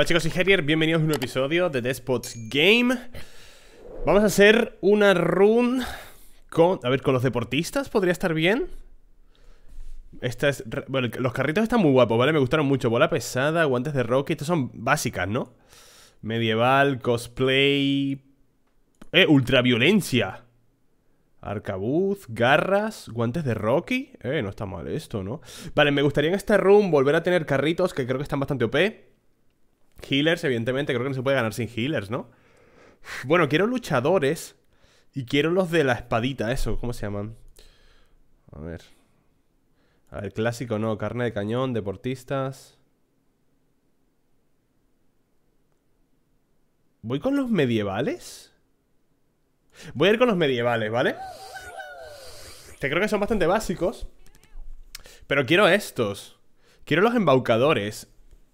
Hola chicos y Herrier, bienvenidos a un episodio de Despots Game Vamos a hacer una run con... A ver, con los deportistas podría estar bien Esta es... Bueno, los carritos están muy guapos, ¿vale? Me gustaron mucho Bola pesada, guantes de rocky, estas son básicas, ¿no? Medieval, cosplay... ¡Eh! ¡Ultraviolencia! Arcabuz, garras, guantes de Rocky Eh, no está mal esto, ¿no? Vale, me gustaría en esta run volver a tener carritos Que creo que están bastante OP Healers, evidentemente, creo que no se puede ganar sin healers, ¿no? Bueno, quiero luchadores y quiero los de la espadita, eso, ¿cómo se llaman? A ver. A ver, clásico no, carne de cañón, deportistas. ¿Voy con los medievales? Voy a ir con los medievales, ¿vale? Que creo que son bastante básicos. Pero quiero estos. Quiero los embaucadores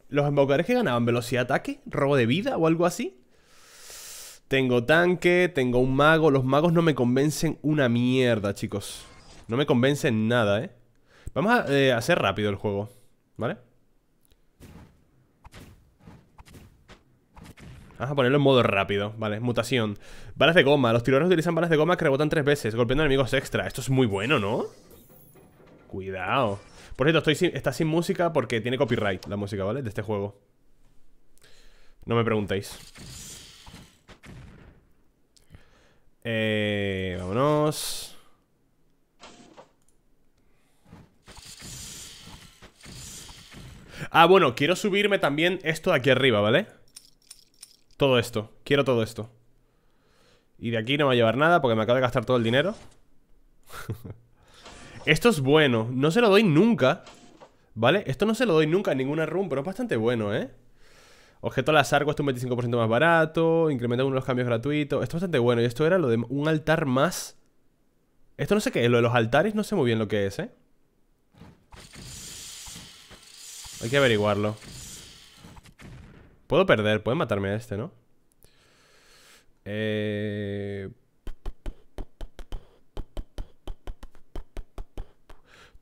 los embocadores que ganaban velocidad de ataque, robo de vida o algo así. Tengo tanque, tengo un mago. Los magos no me convencen una mierda, chicos. No me convencen nada, ¿eh? Vamos a eh, hacer rápido el juego, ¿vale? Vamos a ponerlo en modo rápido, vale, mutación Balas de goma, los tiradores utilizan balas de goma que rebotan tres veces Golpeando enemigos extra, esto es muy bueno, ¿no? Cuidado por cierto, está sin música porque tiene copyright la música, ¿vale? De este juego. No me preguntéis. Eh, vámonos. Ah, bueno, quiero subirme también esto de aquí arriba, ¿vale? Todo esto, quiero todo esto Y de aquí no va a llevar nada porque me acabo de gastar todo el dinero Esto es bueno. No se lo doy nunca. ¿Vale? Esto no se lo doy nunca a ninguna run, pero es bastante bueno, ¿eh? Objeto al azar cuesta un 25% más barato. Incrementa uno de los cambios gratuitos. Esto es bastante bueno. Y esto era lo de un altar más. Esto no sé qué Lo de los altares no sé muy bien lo que es, ¿eh? Hay que averiguarlo. Puedo perder. Pueden matarme a este, ¿no? Eh...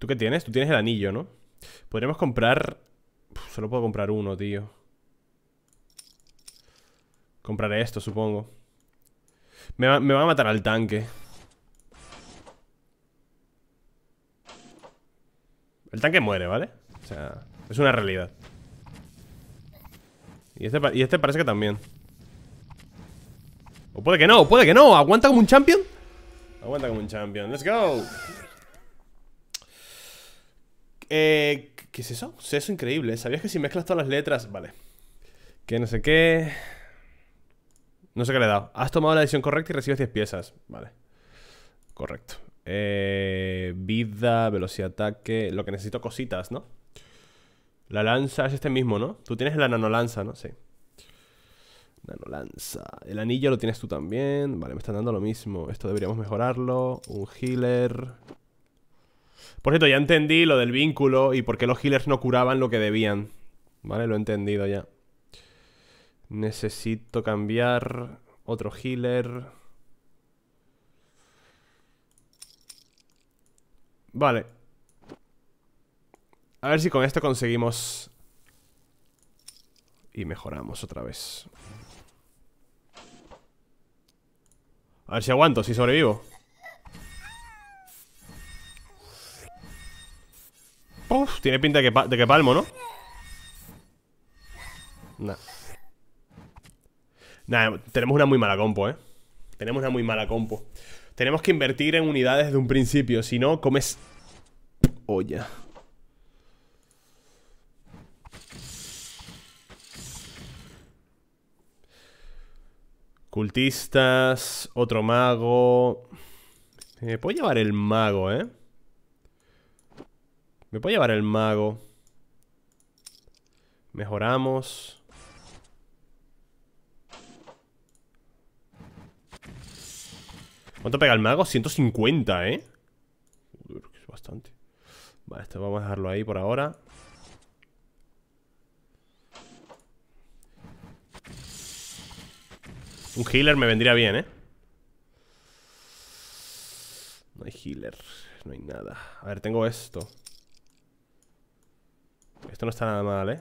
¿Tú qué tienes? Tú tienes el anillo, ¿no? Podríamos comprar... solo puedo comprar uno, tío. Compraré esto, supongo. Me, va, a matar al tanque. El tanque muere, ¿vale? O sea, es una realidad. Y este, y este parece que también. O puede que no, puede que no. Aguanta como un champion. Aguanta como un champion. Let's go. Eh, ¿Qué es eso? eso increíble. ¿eh? ¿Sabías que si mezclas todas las letras? Vale. Que no sé qué. No sé qué le he dado. Has tomado la decisión correcta y recibes 10 piezas. Vale. Correcto. Eh, vida, velocidad de ataque. Lo que necesito, cositas, ¿no? La lanza es este mismo, ¿no? Tú tienes la nanolanza, ¿no? Sí. Nanolanza. El anillo lo tienes tú también. Vale, me están dando lo mismo. Esto deberíamos mejorarlo. Un healer. Por cierto, ya entendí lo del vínculo y por qué los healers no curaban lo que debían. Vale, lo he entendido ya. Necesito cambiar otro healer. Vale. A ver si con esto conseguimos... Y mejoramos otra vez. A ver si aguanto, si sobrevivo. tiene pinta de que, palmo, ¿no? Nah. Nah, tenemos una muy mala compo, ¿eh? Tenemos una muy mala compo. Tenemos que invertir en unidades desde un principio. Si no, comes... Olla. Cultistas, otro mago... Eh, puedo llevar el mago, ¿eh? Me puede llevar el mago. Mejoramos. ¿Cuánto pega el mago? 150, ¿eh? es bastante. Vale, esto vamos a dejarlo ahí por ahora. Un healer me vendría bien, ¿eh? No hay healer. No hay nada. A ver, tengo esto. Esto no está nada mal, ¿eh?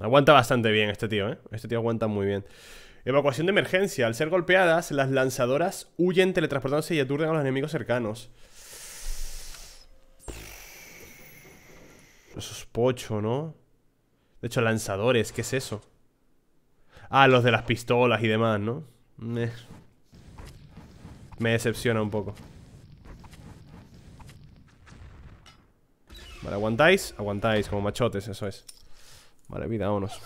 Aguanta bastante bien este tío, ¿eh? Este tío aguanta muy bien. Evacuación de emergencia. Al ser golpeadas, las lanzadoras huyen teletransportándose y aturden a los enemigos cercanos. Eso es pocho, ¿no? De hecho, lanzadores, ¿qué es eso? Ah, los de las pistolas y demás, ¿no? Eh. Me, decepciona un poco. Vale, aguantáis, aguantáis como machotes, eso es. Vale, vida, vámonos.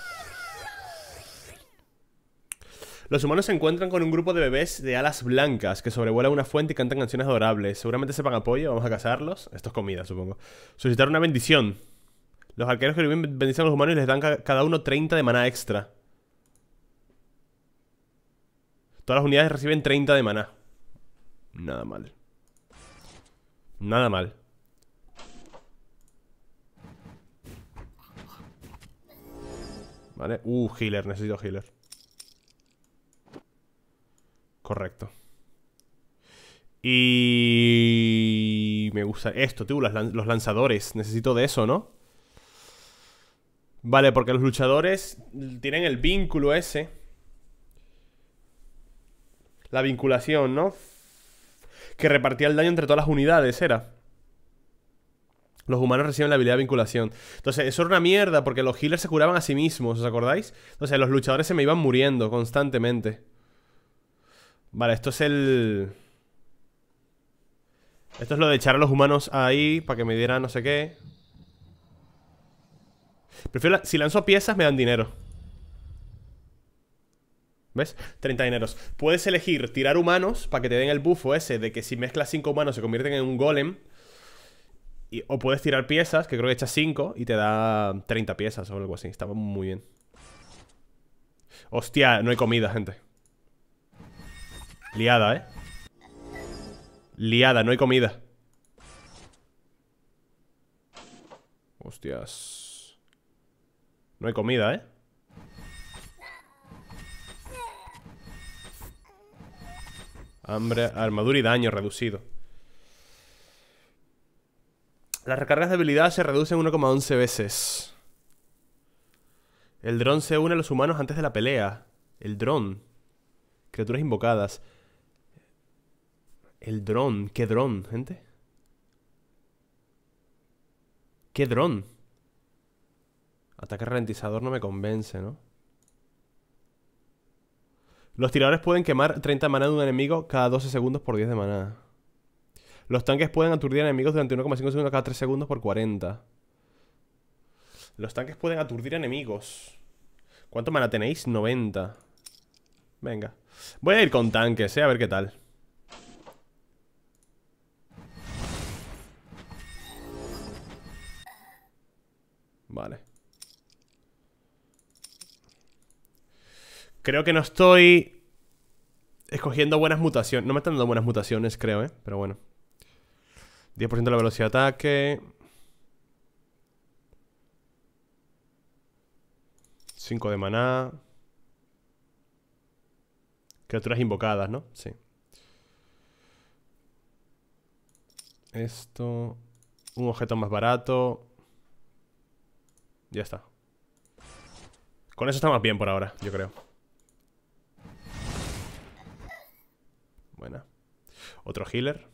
Los humanos se encuentran con un grupo de bebés de alas blancas que sobrevuelan una fuente y cantan canciones adorables. Seguramente sepan apoyo, vamos a cazarlos. Esto es comida, supongo. solicitar una bendición. Los arqueros que bendicen a los humanos y les dan cada uno 30 de maná extra. Todas las unidades reciben 30 de maná. Nada mal. Nada mal. Vale. Uh, healer. Necesito healer. Correcto. Y... Me gusta esto, tío. los lanzadores. Necesito de eso, ¿no? Vale, porque los luchadores tienen el vínculo ese. La vinculación, ¿no? Que repartía el daño entre todas las unidades, era. Los humanos reciben la habilidad de vinculación. Entonces, eso era una mierda, porque los healers se curaban a sí mismos, ¿os acordáis? Entonces, los luchadores se me iban muriendo constantemente. Vale, esto es el... Esto es lo de echar a los humanos ahí para que me dieran no sé qué. Prefiero... Si lanzo piezas, me dan dinero. ¿Ves? 30 dineros. Puedes elegir tirar humanos para que te den el bufo ese de que si mezclas 5 humanos se convierten en un golem. o puedes tirar piezas, que creo que echas 5 y te da 30 piezas o algo así. Estaba muy bien. Hostia, no hay comida, gente. Liada, ¿eh? Liada, no hay comida. Hostias. No hay comida, ¿eh? Hambre, armadura y daño reducido. Las recargas de habilidad se reducen 1,11 veces. El dron se une a los humanos antes de la pelea. El dron. Criaturas invocadas. El dron. ¿Qué dron, gente? ¿Qué dron? Ataque ralentizador no me convence, ¿no? Los tiradores pueden quemar 30 maná de un enemigo cada 12 segundos por 10 de maná. Los tanques pueden aturdir enemigos durante 1,5 segundos cada 3 segundos por 40. Los tanques pueden aturdir enemigos. ¿Cuánto maná tenéis? 90. Venga. Voy a ir con tanques, eh, a ver qué tal. Vale. Creo que no estoy escogiendo buenas mutaciones. No me están dando buenas mutaciones, creo, ¿eh? Pero bueno. 10% de la velocidad de ataque. 5 de maná. Criaturas invocadas, ¿no? Sí. Esto. Un objeto más barato. Ya está. Con eso está más bien por ahora, yo creo. Buena. Otro healer.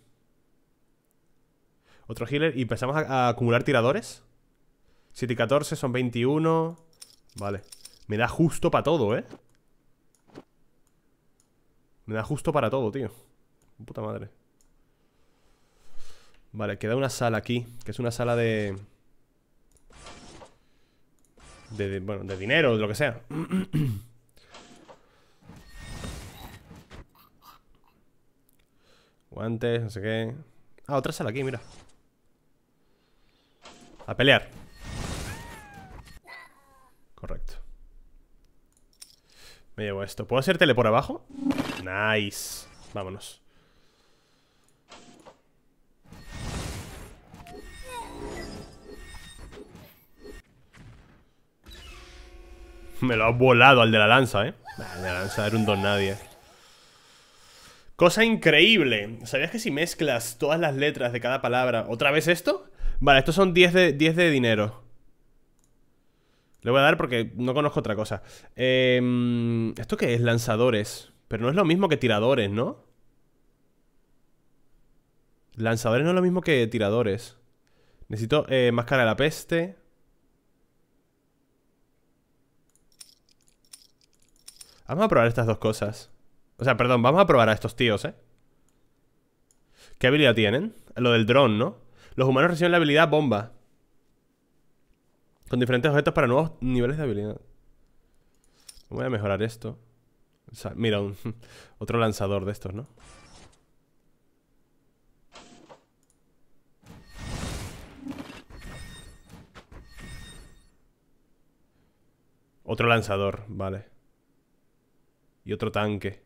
Otro healer. Y empezamos a, acumular tiradores. 7 y 14 son 21. Vale. Me da justo para todo, ¿eh? Me da justo para todo, tío. Puta madre. Vale, queda una sala aquí. Que es una sala de... De, bueno, de dinero, de lo que sea. Guantes, no sé qué. Ah, otra sala aquí, mira. A pelear. Correcto. Me llevo esto. ¿Puedo hacer tele por abajo? Nice. Vámonos. Me lo ha volado al de la lanza, ¿eh? la lanza era un don nadie. Cosa increíble. ¿Sabías que si mezclas todas las letras de cada palabra... ¿Otra vez esto? Vale, estos son 10 de, de dinero. Le voy a dar porque no conozco otra cosa. Em, ¿Esto qué es? Lanzadores. Pero no es lo mismo que tiradores, ¿no? Lanzadores no es lo mismo que tiradores. Necesito eh, máscara de la peste. Vamos a probar estas dos cosas. O sea, perdón, vamos a probar a estos tíos, ¿eh? ¿Qué habilidad tienen? Lo del dron, ¿no? Los humanos reciben la habilidad bomba. Con diferentes objetos para nuevos niveles de habilidad. Voy a mejorar esto. O sea, mira, otro lanzador de estos, ¿no? Otro lanzador, vale. Y otro tanque.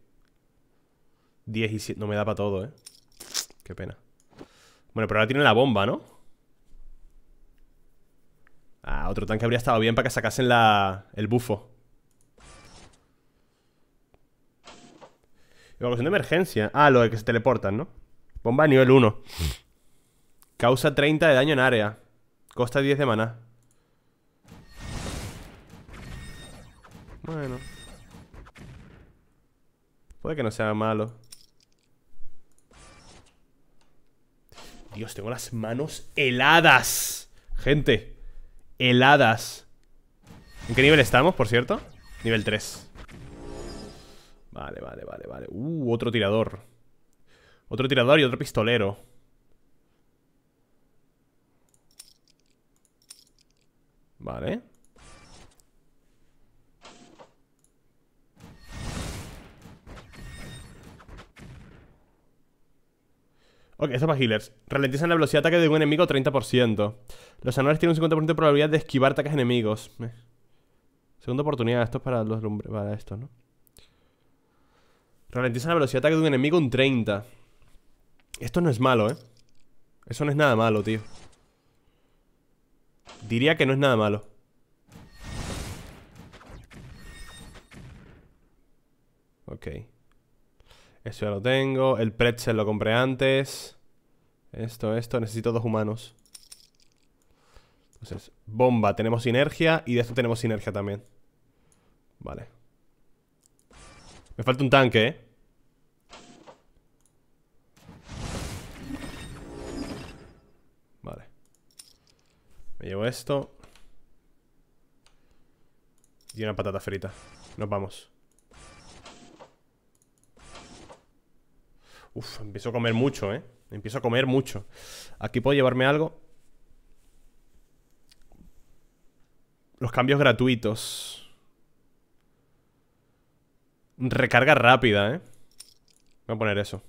17. No me da para todo, ¿eh? Qué pena. Bueno, pero ahora tiene la bomba, ¿no? Ah, otro tanque habría estado bien para que sacasen la, el bufo. Evacuación de emergencia. Ah, lo de que se teleportan, ¿no? Bomba nivel 1. Causa 30 de daño en área. Costa 10 de maná. Bueno. Puede que no sea malo. Dios, tengo las manos heladas. Gente, heladas. ¿En qué nivel estamos, por cierto? Nivel 3. Vale, vale, vale, vale. Uh, otro tirador. Otro tirador y otro pistolero. Vale. Ok, eso para healers. Ralentizan la velocidad de ataque de un enemigo 30%. Los anuales tienen un 50% de probabilidad de esquivar ataques enemigos. Eh. Segunda oportunidad, esto es para los lumbre... Para esto, ¿no? Ralentizan la velocidad de ataque de un enemigo un 30. Esto no es malo, ¿eh? Eso no es nada malo, tío. Diría que no es nada malo. Ok. Eso ya lo tengo. El pretzel lo compré antes. Esto, esto. Necesito dos humanos. Entonces, bomba. Tenemos sinergia. Y de esto tenemos sinergia también. Vale. Me falta un tanque, ¿eh? Vale. Me llevo esto. Y una patata frita. Nos vamos. Uf, empiezo a comer mucho, ¿eh? Empiezo a comer mucho. Aquí puedo llevarme algo. Los cambios gratuitos. Recarga rápida, ¿eh? Voy a poner eso.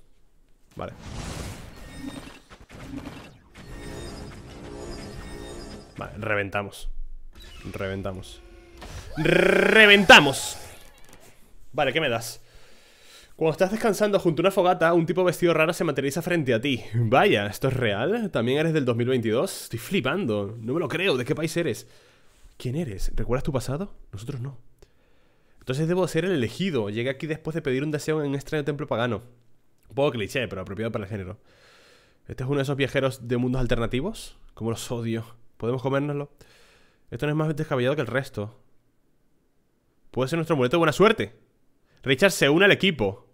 Vale. Vale, reventamos. Reventamos. Reventamos. Vale, ¿qué me das? Cuando estás descansando junto a una fogata, un tipo vestido raro se materializa frente a ti. Vaya, ¿esto es real? ¿También eres del 2022? Estoy flipando. No me lo creo. ¿De qué país eres? ¿Quién eres? ¿Recuerdas tu pasado? Nosotros no. Entonces debo ser el elegido. Llegué aquí después de pedir un deseo en un extraño templo pagano. Un poco cliché, pero apropiado para el género. ¿Este es uno de esos viajeros de mundos alternativos? Como los odio. ¿Podemos comérnoslo? Esto no es más descabellado que el resto. Puede ser nuestro muleto de buena suerte. Richard se une al equipo.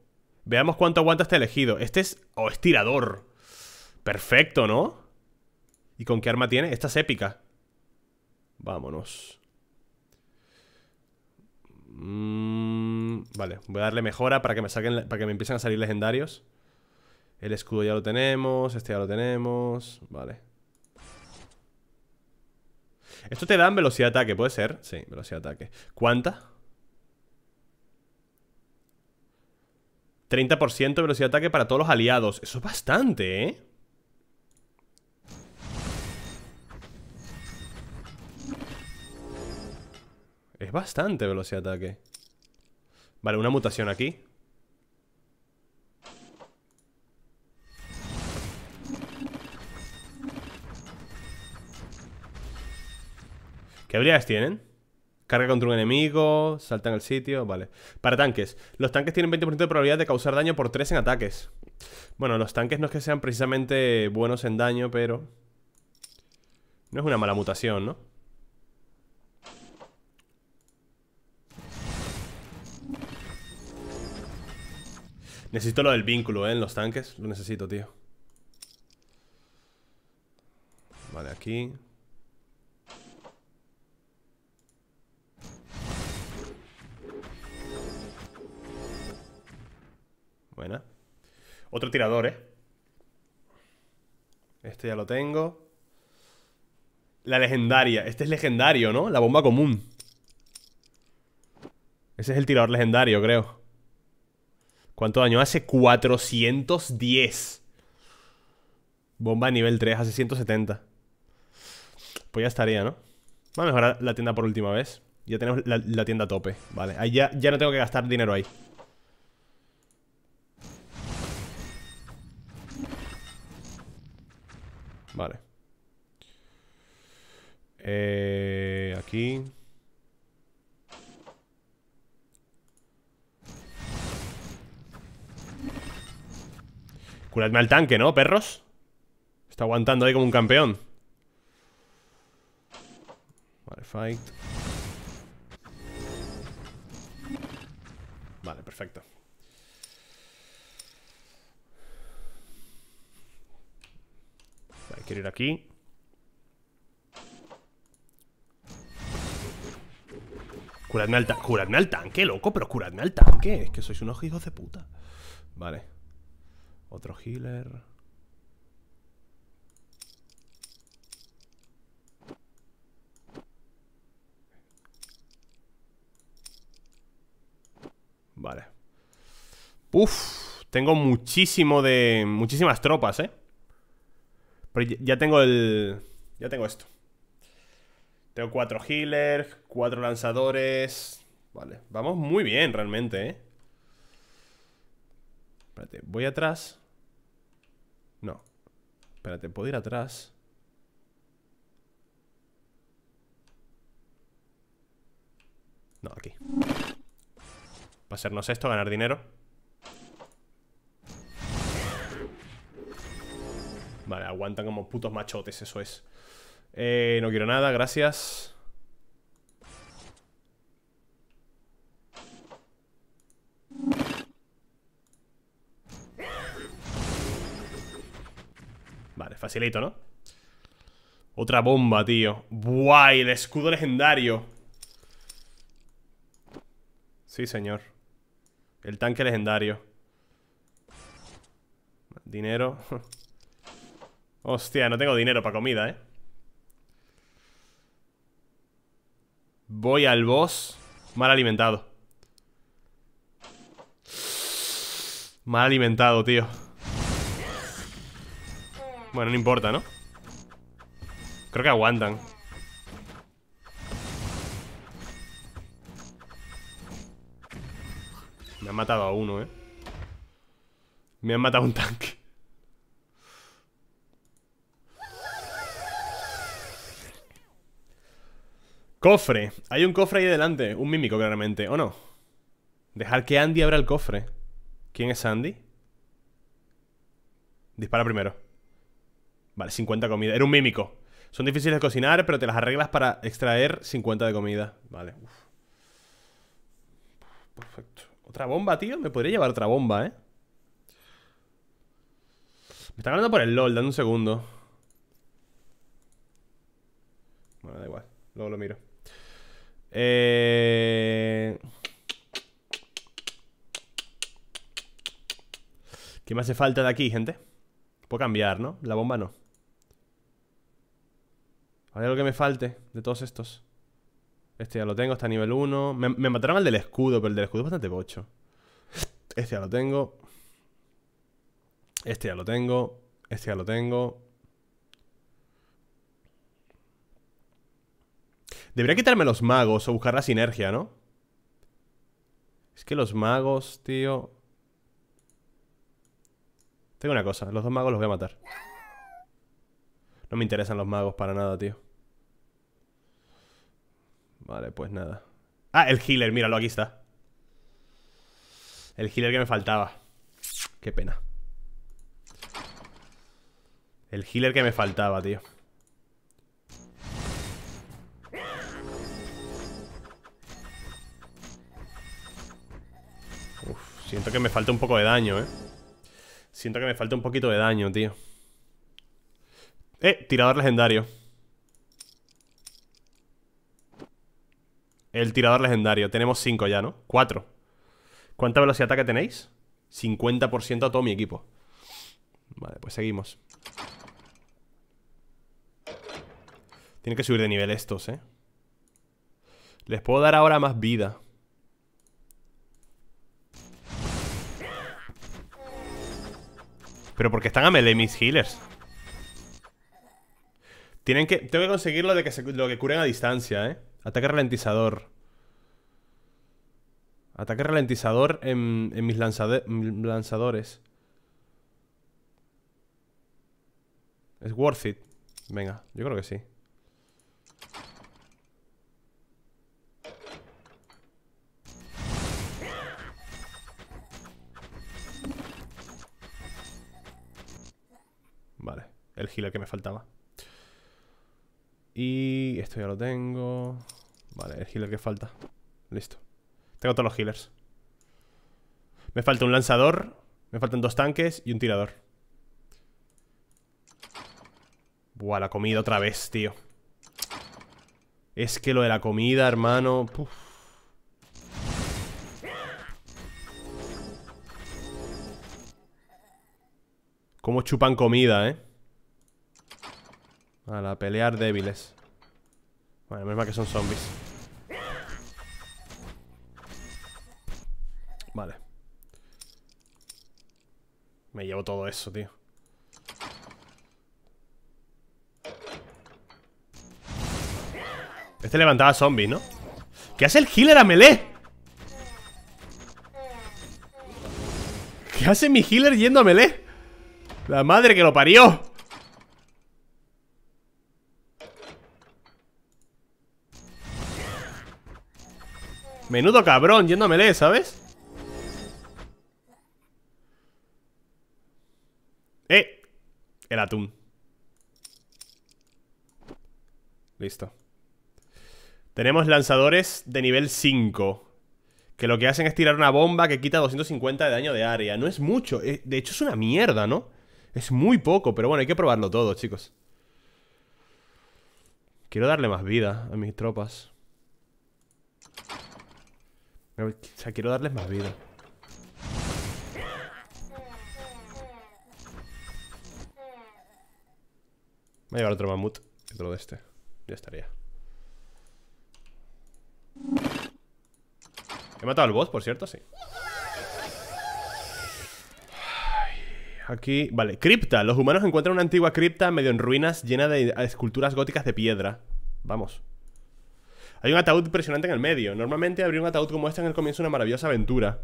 Veamos cuánto aguanta este elegido. Este es... Oh, es tirador. Perfecto, ¿no? ¿Y con qué arma tiene? Esta es épica. Vámonos. Mm, vale, voy a darle mejora para que me saquen, para que me empiecen a salir legendarios. El escudo ya lo tenemos, este ya lo tenemos. Vale. Esto te da velocidad de ataque, ¿puede ser? Sí, velocidad de ataque. ¿Cuánta? 30% de velocidad de ataque para todos los aliados. Eso es bastante, ¿eh? Es bastante velocidad de ataque. Vale, una mutación aquí. ¿Qué habilidades tienen? Carga contra un enemigo, salta en el sitio, vale. Para tanques. Los tanques tienen 20% de probabilidad de causar daño por 3 en ataques. Bueno, los tanques no es que sean precisamente buenos en daño, pero... No es una mala mutación, ¿no? Necesito lo del vínculo, ¿eh? En los tanques. Lo necesito, tío. Vale, aquí. Buena. Otro tirador, ¿eh? Este ya lo tengo. La legendaria. Este es legendario, ¿no? La bomba común. Ese es el tirador legendario, creo. ¿Cuánto daño hace? 410. Bomba nivel 3, hace 170. Pues ya estaría, ¿no? Vamos a mejorar la tienda por última vez. Ya tenemos la, tienda a tope. Vale, ya no tengo que gastar dinero ahí. Vale. Eh, aquí. Curadme al tanque, ¿no, perros? Está aguantando ahí como un campeón. Vale, fight. Vale, perfecto. Quiero ir aquí. Curadme al, curadme al tanque, loco, pero curadme al tanque. Es que sois unos hijos de puta. Vale. Otro healer. Vale. Uf, tengo muchísimo de... Muchísimas tropas, ¿eh? ya tengo el... Ya tengo esto. Tengo cuatro healers, cuatro lanzadores... Vale, vamos muy bien realmente, ¿eh? Espérate, voy atrás. No. Espérate, ¿puedo ir atrás? No, aquí. Para hacernos esto, ganar dinero. Vale, aguantan como putos machotes, eso es. Eh, no quiero nada, gracias. Vale, facilito, ¿no? Otra bomba, tío ¡Guay! el escudo legendario Sí, señor El tanque legendario Dinero Hostia, no tengo dinero para comida, ¿eh? Voy al boss mal alimentado Mal alimentado, tío Bueno, no importa, ¿no? Creo que aguantan Me han matado a uno, ¿eh? Me han matado un tanque Cofre. Hay un cofre ahí delante. Un mímico, claramente. ¿O no? Dejar que Andy abra el cofre. ¿Quién es Andy? Dispara primero. Vale, 50 comida. Era un mímico. Son difíciles de cocinar, pero te las arreglas para extraer 50 de comida. Vale. Perfecto. Otra bomba, tío. Me podría llevar otra bomba, ¿eh? Me está ganando por el LOL. Dame un segundo. Bueno, da igual. Luego lo miro. Eh, ¿Qué me hace falta de aquí, gente? Puedo cambiar, ¿no? La bomba no. ver lo que me falte de todos estos. Este ya lo tengo, está a nivel 1. Me, me, mataron al del escudo, pero el del escudo es bastante bocho. Este ya lo tengo. Este ya lo tengo. Este ya lo tengo. Debería quitarme los magos o buscar la sinergia, ¿no? Es que los magos, tío... Tengo una cosa, los dos magos los voy a matar. No me interesan los magos para nada, tío. Vale, pues nada. Ah, el healer, míralo, aquí está. El healer que me faltaba. Qué pena. El healer que me faltaba, tío. Siento que me falta un poco de daño, ¿eh? Siento que me falta un poquito de daño, tío Eh, tirador legendario El tirador legendario Tenemos 5 ya, ¿no? 4 ¿Cuánta velocidad de ataque tenéis? 50% a todo mi equipo Vale, pues seguimos Tiene que subir de nivel estos, ¿eh? Les puedo dar ahora más vida Pero porque están a melee mis healers. Tienen que... Tengo que conseguir lo de que, lo que curen a distancia, ¿eh? Ataque ralentizador. Ataque ralentizador en, mis lanzadores. Es worth it. Venga, yo creo que sí. el healer que me faltaba. Y esto ya lo tengo. Vale, el healer que falta. Listo. Tengo todos los healers. Me falta un lanzador. Me faltan dos tanques y un tirador. Buah, la comida otra vez, tío. Es que lo de la comida, hermano... Puf. Cómo chupan comida, ¿eh? A la pelear débiles. Vale, menos mal que son zombies. Vale. Me llevo todo eso, tío. Este levantaba zombies, ¿no? ¿Qué hace el healer a melee? ¿Qué hace mi healer yendo a melee? La madre que lo parió Menudo cabrón, yéndomele, ¿sabes? ¡Eh! El atún Listo Tenemos lanzadores de nivel 5 Que lo que hacen es tirar una bomba que quita 250 de daño de área No es mucho, eh, de hecho es una mierda, ¿no? Es muy poco, pero bueno, hay que probarlo todo, chicos Quiero darle más vida a mis tropas o sea, quiero darles más vida. Voy a llevar otro mamut otro de este. Ya estaría. ¿He matado al boss, por cierto? Sí. Aquí, vale, cripta. Los humanos encuentran una antigua cripta medio en ruinas llena de esculturas góticas de piedra. Vamos. Hay un ataúd impresionante en el medio. Normalmente abrir un ataúd como este en el comienzo es una maravillosa aventura.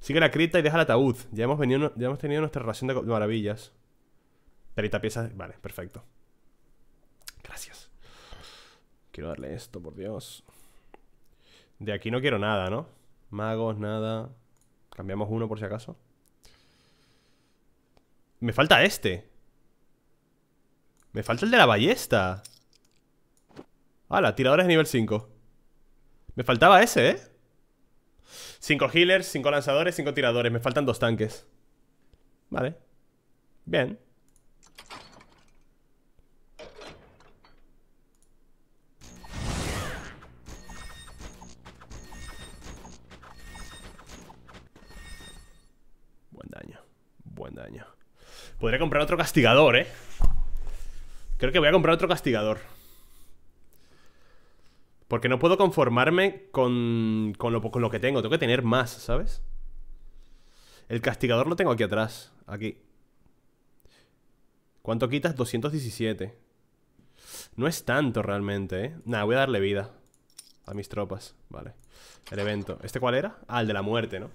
Sigue la cripta y deja el ataúd. Ya hemos, venido, hemos tenido nuestra relación de maravillas. 30 piezas. Vale, perfecto. Gracias. Quiero darle esto, por Dios. De aquí no quiero nada, ¿no? Magos, nada. Cambiamos uno por si acaso. Me falta este. Me falta el de la ballesta. Ah, Tiradores de nivel 5 Me faltaba ese, ¿eh? 5 healers, 5 lanzadores, 5 tiradores Me faltan 2 tanques Vale Bien Buen daño Buen daño Podría comprar otro castigador, ¿eh? Creo que voy a comprar otro castigador porque no puedo conformarme con, lo, lo que tengo. Tengo que tener más, ¿sabes? El castigador lo tengo aquí atrás. Aquí. ¿Cuánto quitas? 217. No es tanto realmente, ¿eh? Nada, voy a darle vida a mis tropas. Vale. El evento. ¿Este cuál era? Ah, el de la muerte, ¿no?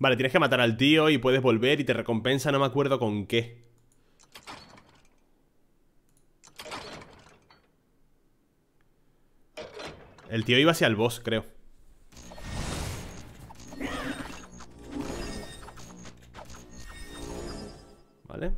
Vale, tienes que matar al tío y puedes volver y te recompensa, no me acuerdo con qué. El tío iba hacia el boss, creo. Vale.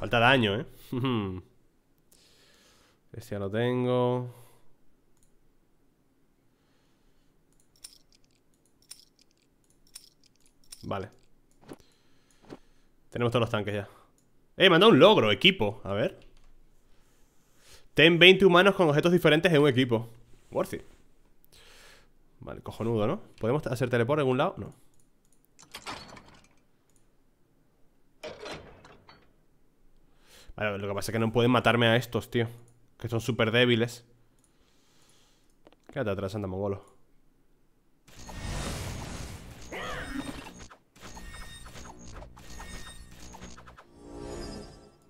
Falta daño, ¿eh? este ya lo tengo. Vale. Tenemos todos los tanques ya. ¡Eh! Me un logro, equipo. A ver. Ten 20 humanos con objetos diferentes en un equipo. Worthy. Vale, cojonudo, ¿no? ¿Podemos hacer teleport en algún lado? No. Vale, lo que pasa es que no pueden matarme a estos, tío. Que son súper débiles. Quédate atrás, anda, mongolo.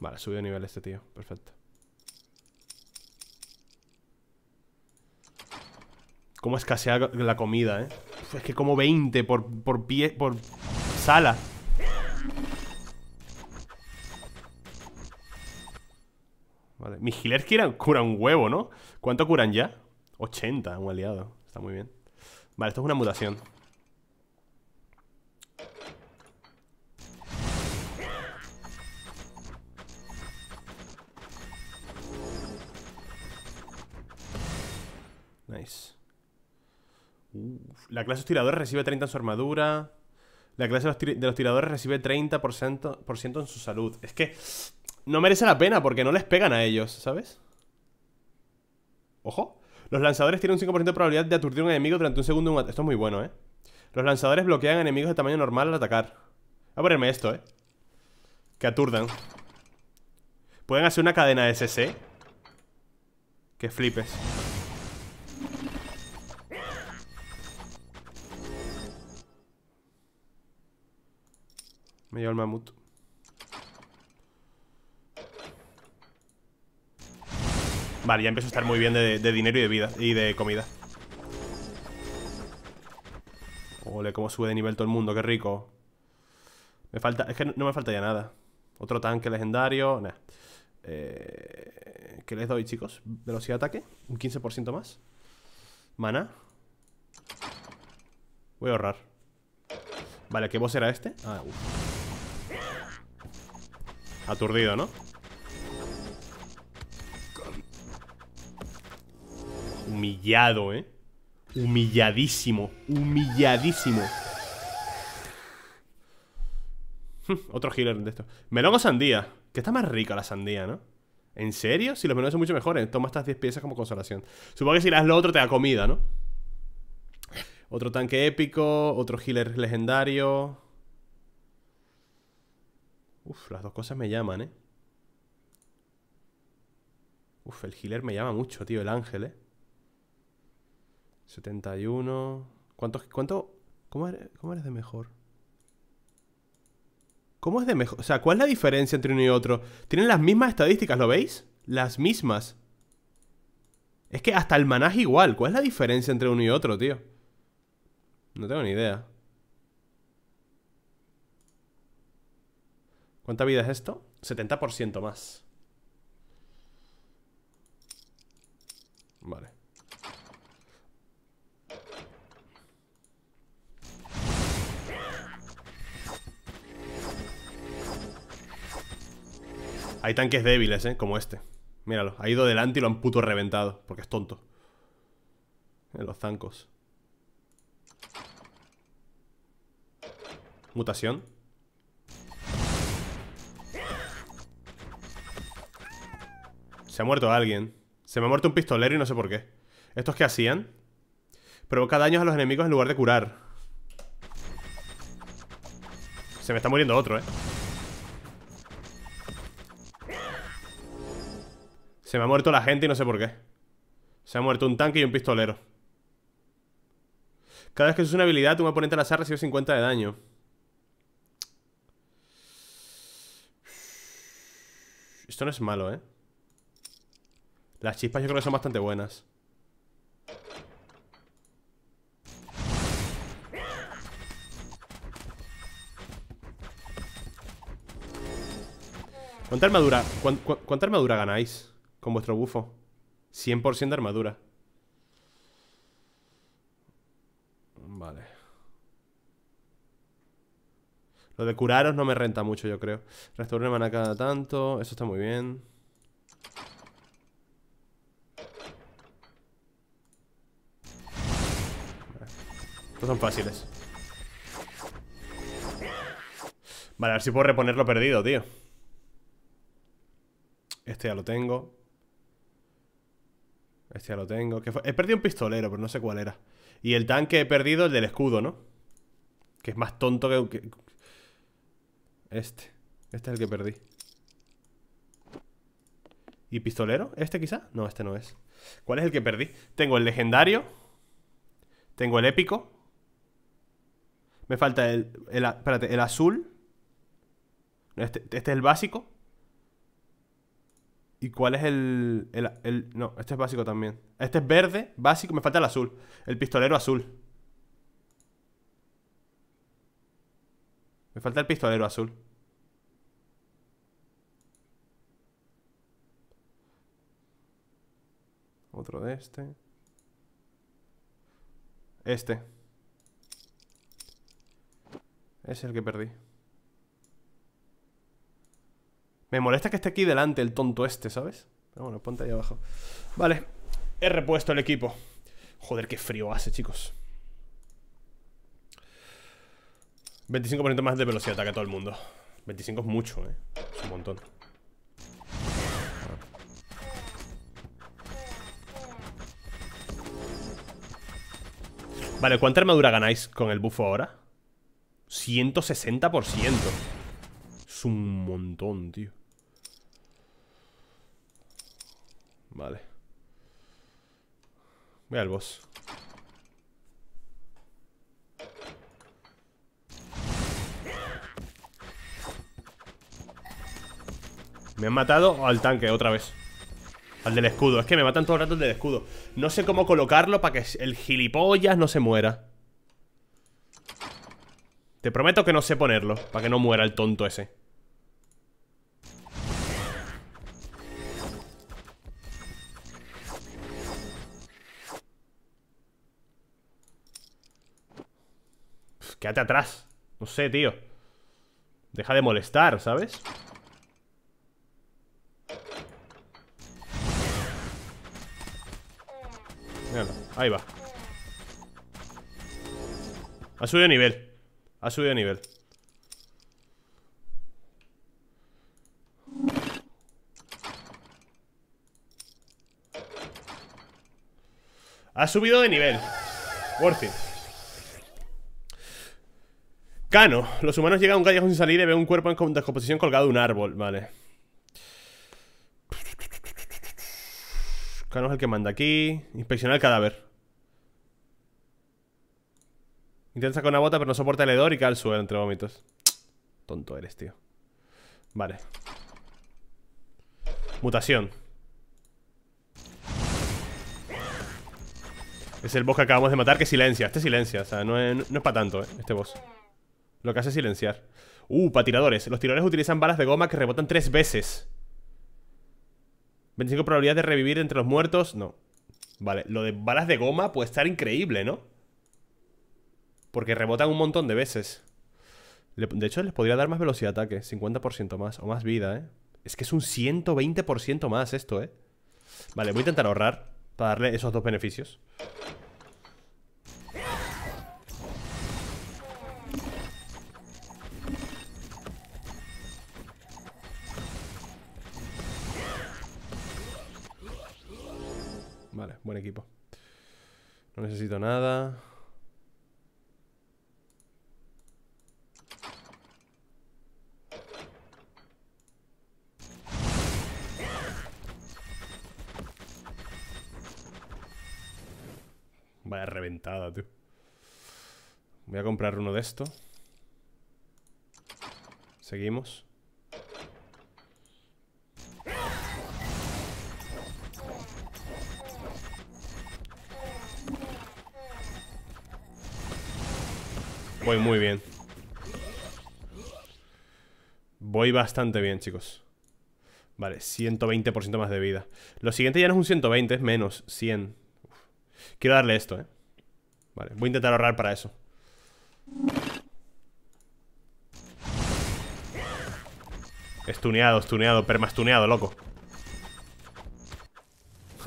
Vale, subió de nivel este tío. Perfecto. Cómo escasea la comida, ¿eh? es que como 20 por, pie... Por sala. Vale. Mis healers curan un huevo, ¿no? ¿Cuánto curan ya? 80, un aliado. Está muy bien. Vale, esto es una mutación. Nice. La clase de los tiradores recibe 30 en su armadura. La clase de los, tiradores recibe 30% por ciento en su salud. Es que no merece la pena porque no les pegan a ellos, ¿sabes? Ojo. Los lanzadores tienen un 5% de probabilidad de aturdir un enemigo durante un segundo. Esto es muy bueno, ¿eh? Los lanzadores bloquean enemigos de tamaño normal al atacar. Voy a ponerme esto, ¿eh? Que aturdan. Pueden hacer una cadena de CC. Que flipes. Me llevo el mamut. Vale, ya empiezo a estar muy bien de, dinero y de vida y de comida. Ole, cómo sube de nivel todo el mundo, qué rico. Me falta, es que no me falta ya nada. Otro tanque legendario, eh, ¿Qué les doy, chicos? Velocidad de ataque, un 15% más. Mana. Voy a ahorrar. Vale, ¿qué boss era este? Ah, uff. Aturdido, ¿no? Humillado, ¿eh? Humilladísimo. Humilladísimo. Hm, otro healer de esto. Melón o sandía. Que está más rica la sandía, ¿no? ¿En serio? Si los melones son mucho mejores. Toma estas 10 piezas como consolación. Supongo que si le das lo otro te da comida, ¿no? Otro tanque épico. Otro healer legendario. Uf, las dos cosas me llaman, ¿eh? Uf, el healer me llama mucho, tío, el ángel, ¿eh? 71... ¿Cuántos... cuánto ¿Cómo eres, cómo eres de mejor? ¿Cómo es de mejor? O sea, ¿cuál es la diferencia entre uno y otro? Tienen las mismas estadísticas, ¿lo veis? Las mismas. Es que hasta el maná es igual. ¿Cuál es la diferencia entre uno y otro, tío? No tengo ni idea. ¿Cuánta vida es esto? 70% más. Vale. Hay tanques débiles, ¿eh? Como este. Míralo, ha ido delante y lo han puto reventado Porque es tonto En los zancos Mutación Se ha muerto alguien. Se me ha muerto un pistolero y no sé por qué. ¿Estos qué hacían? Provoca daños a los enemigos en lugar de curar. Se me está muriendo otro, ¿eh? Se me ha muerto la gente y no sé por qué. Se ha muerto un tanque y un pistolero. Cada vez que usas una habilidad, un oponente al azar recibe 50 de daño. Esto no es malo, ¿eh? Las chispas yo creo que son bastante buenas. ¿Cuánta armadura, armadura ganáis con vuestro bufo? 100% de armadura. Vale. Lo de curaros no me renta mucho, yo creo. Restaurar manaca cada tanto. Eso está muy bien. Estos son fáciles Vale, a ver si puedo reponer lo perdido, tío Este ya lo tengo Este ya lo tengo He perdido un pistolero, pero no sé cuál era Y el tanque he perdido el del escudo, ¿no? Que es más tonto que... Este Este es el que perdí ¿Y pistolero? ¿Este quizá? No, este no es ¿Cuál es el que perdí? Tengo el legendario Tengo el épico me falta el, el, espérate, el azul. Este, este, es el básico. ¿Y cuál es el, el, el, No, este es básico también. Este es verde, básico. Me falta el azul. El pistolero azul. Me falta el pistolero azul. Otro de este. Este. Es el que perdí. Me molesta que esté aquí delante el tonto este, ¿sabes? bueno, ponte ahí abajo. Vale, he repuesto el equipo. Joder, qué frío hace, chicos. 25% más de velocidad que todo el mundo. 25 es mucho, ¿eh? Es un montón. Vale, ¿cuánta armadura ganáis con el buffo ahora? 160%. Es un montón, tío. Vale. Voy al boss. Me han matado al tanque otra vez Al del escudo, es que me matan todo el rato el del escudo No sé cómo colocarlo para que el gilipollas no se muera te prometo que no sé ponerlo Para que no muera el tonto ese Quédate atrás No sé, tío Deja de molestar, ¿sabes? Ahí va Ha subido nivel ha subido de nivel. Ha subido de nivel. Worth it. Cano. Los humanos llegan a un callejón sin salir y ven un cuerpo en descomposición colgado de un árbol. Vale. Cano es el que manda aquí. Inspeccionar el cadáver. Intenta sacar una bota, pero no soporta el hedor y cae al suelo entre vómitos. Tonto eres, tío. Vale. Mutación. Es el boss que acabamos de matar que silencia. Este silencia, o sea, no es, para tanto, ¿eh? Este boss. Lo que hace es silenciar. Uh, para tiradores. Los tiradores utilizan balas de goma que rebotan tres veces. 25 probabilidades de revivir entre los muertos. No. Vale, lo de balas de goma puede estar increíble, ¿no? Porque rebotan un montón de veces. de hecho, les podría dar más velocidad de ataque, 50% más, o más vida, ¿eh? Es que es un 120% más esto, ¿eh? Vale, voy a intentar ahorrar para darle esos dos beneficios. Vale, buen equipo. No necesito nada. Vaya reventada, tío. Voy a comprar uno de estos. Seguimos. Voy muy bien. Voy bastante bien, chicos. Vale, 120% más de vida. Lo siguiente ya no es un 120, es menos 100. Quiero darle esto, ¿eh? Vale, voy a intentar ahorrar para eso. Estuneado, estuneado, permastuneado, loco.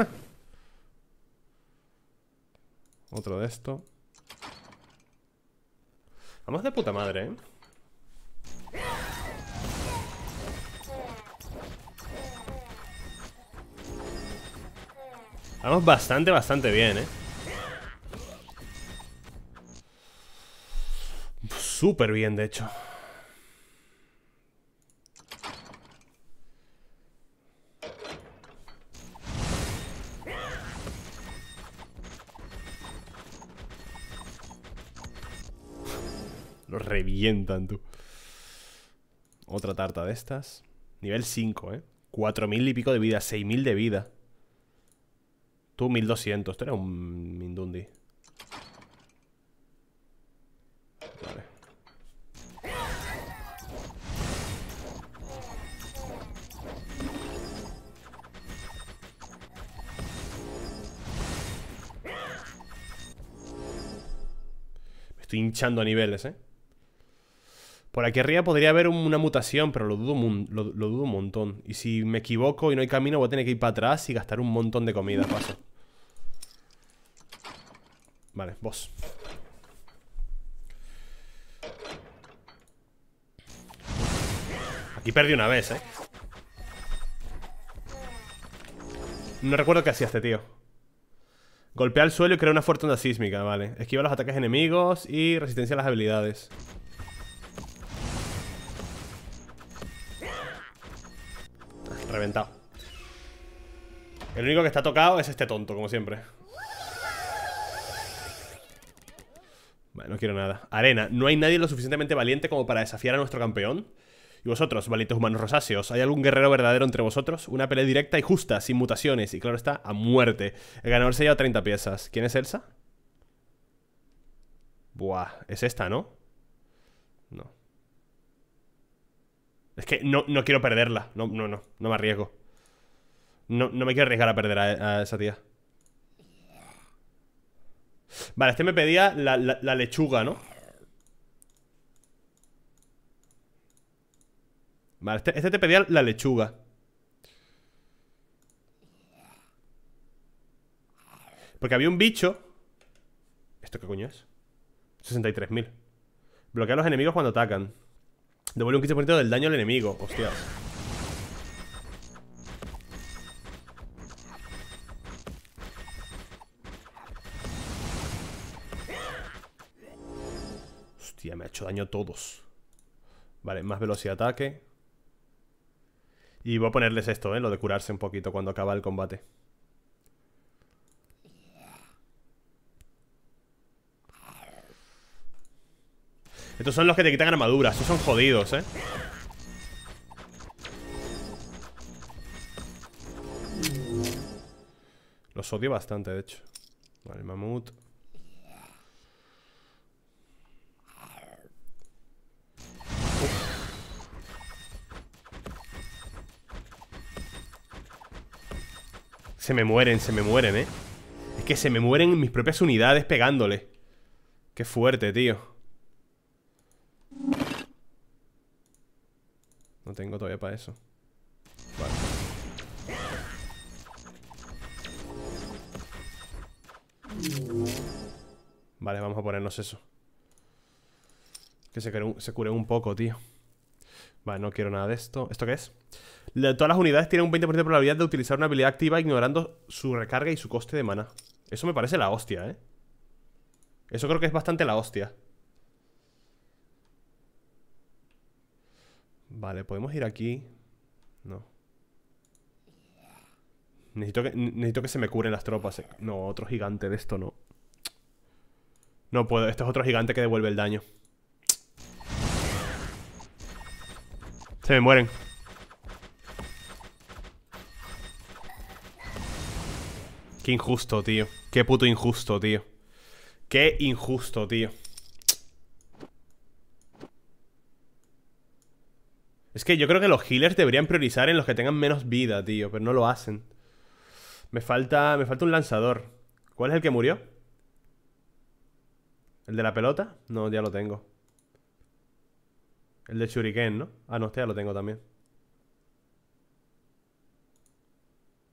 Otro de esto. Vamos de puta madre, ¿eh? Vamos bastante, bastante bien, ¿eh? Súper bien, de hecho. Lo revientan, tú. Otra tarta de estas. Nivel 5, ¿eh? 4.000 y pico de vida, 6.000 de vida. Tú 1200, tú eres un Mindundi. Me estoy hinchando a niveles, ¿eh? Por aquí arriba podría haber una mutación, pero lo dudo, lo, lo dudo un montón. Y si me equivoco y no hay camino, voy a tener que ir para atrás y gastar un montón de comida. Paso. Vale, vos. Aquí perdí una vez, ¿eh? No recuerdo qué hacía este tío. Golpea el suelo y crea una fuerte onda sísmica, vale. Esquiva los ataques enemigos y resistencia a las habilidades. Reventado. El único que está tocado es este tonto, como siempre. no quiero nada. Arena. No hay nadie lo suficientemente valiente como para desafiar a nuestro campeón. Y vosotros, valientes humanos rosáceos, ¿hay algún guerrero verdadero entre vosotros? Una pelea directa y justa, sin mutaciones, y claro está, a muerte. El ganador se lleva 30 piezas. ¿Quién es Elsa? Buah, es esta, ¿no? No. Es que no, no quiero perderla. No, no, no. No me arriesgo. No, me quiero arriesgar a perder a esa tía. Vale, este me pedía la, lechuga, ¿no? Vale, este, este te pedía la lechuga Porque había un bicho ¿Esto qué coño es? 63.000 Bloquea a los enemigos cuando atacan Devuelve un 15% del daño al enemigo Hostia daño todos. Vale, más velocidad de ataque. Y voy a ponerles esto, ¿eh? Lo de curarse un poquito cuando acaba el combate. Estos son los que te quitan armaduras. Estos son jodidos, ¿eh? Los odio bastante, de hecho. Vale, mamut. Se me mueren, se me mueren, ¿eh? Es que se me mueren mis propias unidades pegándole. Qué fuerte, tío. No tengo todavía para eso. Vale. Vale, vamos a ponernos eso. Que se, cure, un poco, tío. Vale, no quiero nada de esto. ¿Esto qué es? todas las unidades tienen un 20% de probabilidad de utilizar una habilidad activa ignorando su recarga y su coste de mana. Eso me parece la hostia, ¿eh? Eso creo que es bastante la hostia. Vale, podemos ir aquí. No. Necesito que, necesito que se me curen las tropas. Eh. No, otro gigante de esto no. No puedo, este es otro gigante que devuelve el daño. Se me mueren. Qué injusto, tío. Qué puto injusto, tío. Qué injusto, tío. Es que yo creo que los healers deberían priorizar en los que tengan menos vida, tío, pero no lo hacen. Me falta, me falta un lanzador. ¿Cuál es el que murió? ¿El de la pelota? No, ya lo tengo. El de Shuriken, ¿no? Ah, no, este ya lo tengo también.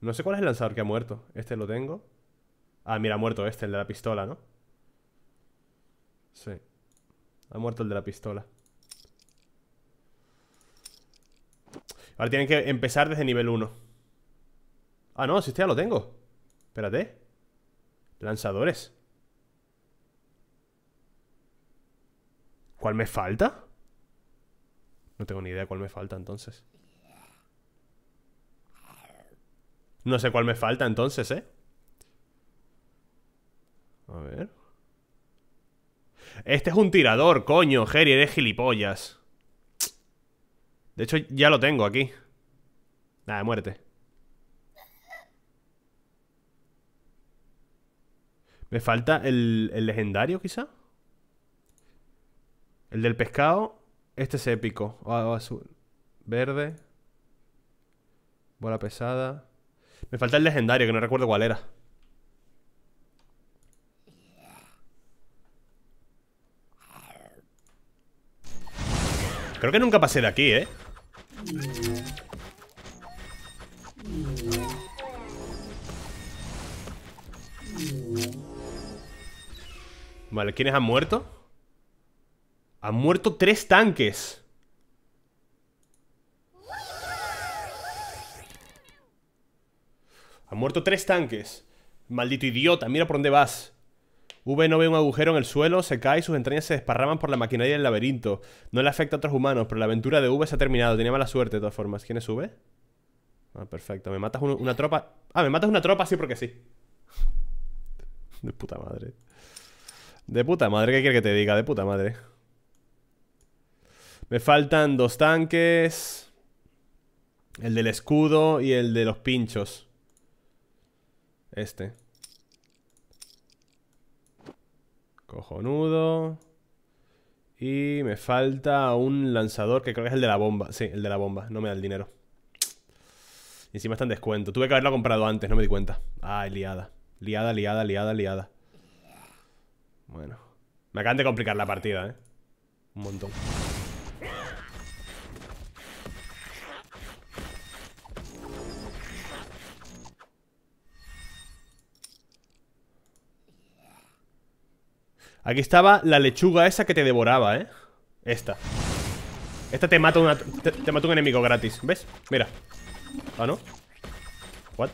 No sé cuál es el lanzador que ha muerto. Este lo tengo. Ah, mira, ha muerto este, el de la pistola, ¿no? Sí. Ha muerto el de la pistola. Ahora tienen que empezar desde nivel 1. Ah, no, si este ya lo tengo. Espérate. Lanzadores. ¿Cuál me falta? No tengo ni idea cuál me falta entonces. No sé cuál me falta entonces, ¿eh? A ver. Este es un tirador, coño. Jerry, eres gilipollas. De hecho, ya lo tengo aquí. Nada, muerte. Me falta el, el legendario, quizá. El del pescado. Este es épico. Ah, azul. Verde. Bola pesada. Me falta el legendario, que no recuerdo cuál era. Creo que nunca pasé de aquí, ¿eh? Vale, ¿quiénes han muerto? Han muerto tres tanques Han muerto tres tanques. Maldito idiota, mira por dónde vas. V no ve un agujero en el suelo, se cae y sus entrañas se desparraman por la maquinaria del laberinto. No le afecta a otros humanos, pero la aventura de V se ha terminado. Tenía mala suerte de todas formas. ¿Quién es V? Ah, perfecto. Me matas una tropa. Ah, me matas una tropa, sí, porque sí. De puta madre. De puta madre, ¿qué quiere que te diga? De puta madre. Me faltan dos tanques. El del escudo y el de los pinchos. Este. Cojonudo. Y me falta un lanzador que creo que es el de la bomba. Sí, el de la bomba. No me da el dinero. Y encima está en descuento. Tuve que haberlo comprado antes, no me di cuenta. Ay, liada. Liada, liada, liada, liada. Bueno. Me acaban de complicar la partida, ¿eh? Un montón. Aquí estaba la lechuga esa que te devoraba, ¿eh? Esta Esta te mata, te, un enemigo gratis ¿Ves? Mira Ah, ¿no? What?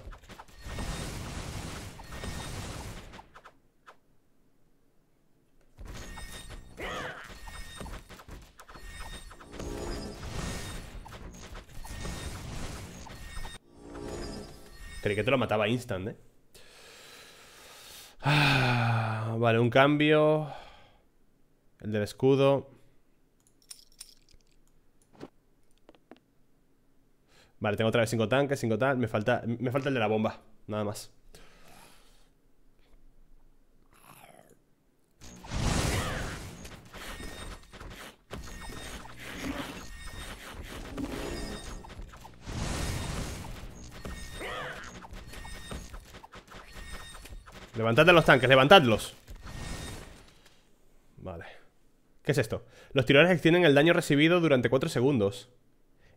Creí que te lo mataba instant, ¿eh? Vale, un cambio. El del escudo. Vale, tengo otra vez cinco tanques, cinco tal. Me falta, me falta el de la bomba, nada más. Levantad los tanques, levantadlos. ¿Qué es esto? Los tiradores extienden el daño recibido durante 4 segundos.